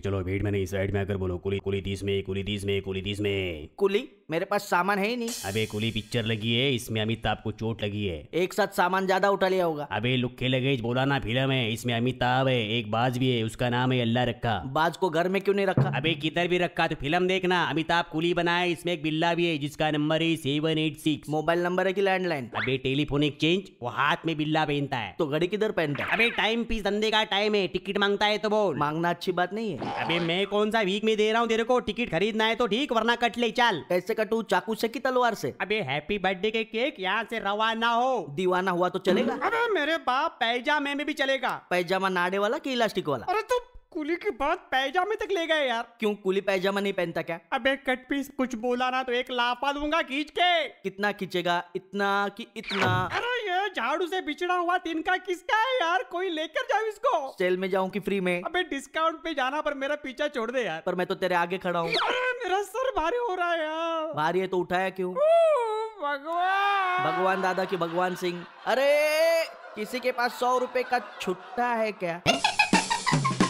चलो भीड़ में नहीं साइड में आकर बोलो कुली कुली तीस में कुली तीस में कुली तीस में कुली मेरे पास सामान है ही नहीं अबे कुली पिक्चर लगी है इसमें अमिताभ को चोट लगी है एक साथ सामान ज्यादा उठा लिया होगा अबे लुक्के लगे बोला ना फिल्म है इसमें अमिताभ है एक बाज भी है उसका नाम है अल्लाह रखा बाज को घर में क्यों नहीं रखा अबे किधर भी रखा तो फिल्म देखना अमिताभ कुली बना है इसमें एक बिल्ला भी है जिसका नंबर है seven eight six mobile number है की लैंडलाइन अभी टेलीफोन एक्सचेंज वो हाथ में बिल्ला पहनता है तो घड़ी किधर पहनता है अभी टाइम पीस धंधे का टाइम है टिकट मांगता है तो बोल मांगना अच्छी बात नहीं है अभी मैं कौन सा वीक में दे रहा हूँ तेरे को टिकट खरीदना है तो ठीक वरना कट ले चाल कैसे कटू चाकू से की तलवार से अबे हैप्पी बर्थडे के केक यहाँ से रवाना हो दीवाना हुआ तो चलेगा अरे मेरे बाप पैजामे में भी चलेगा पैजामा नाड़े वाला की इलास्टिक वाला अरे तो कुली की बात पैजामे तक ले गए यार क्यों कुली पैजामा नहीं पहनता क्या अबे कट पीस कुछ बोला ना तो एक लाफा दूंगा खींच के कितना खींचेगा इतना कि इतना अरे ये झाड़ू से बिछड़ा हुआ तिनका किसका है यार कोई लेकर जाओ इसको सेल में जाऊं कि फ्री में अबे डिस्काउंट पे जाना पर मेरा पीछा छोड़ दे यार पर मैं तो तेरे आगे खड़ा हूँ मेरा सर भारी हो रहा है यार भारी है तो उठाया क्यों भगवान भगवान दादा की भगवान सिंह अरे किसी के पास सौ रुपए का छुट्टा है क्या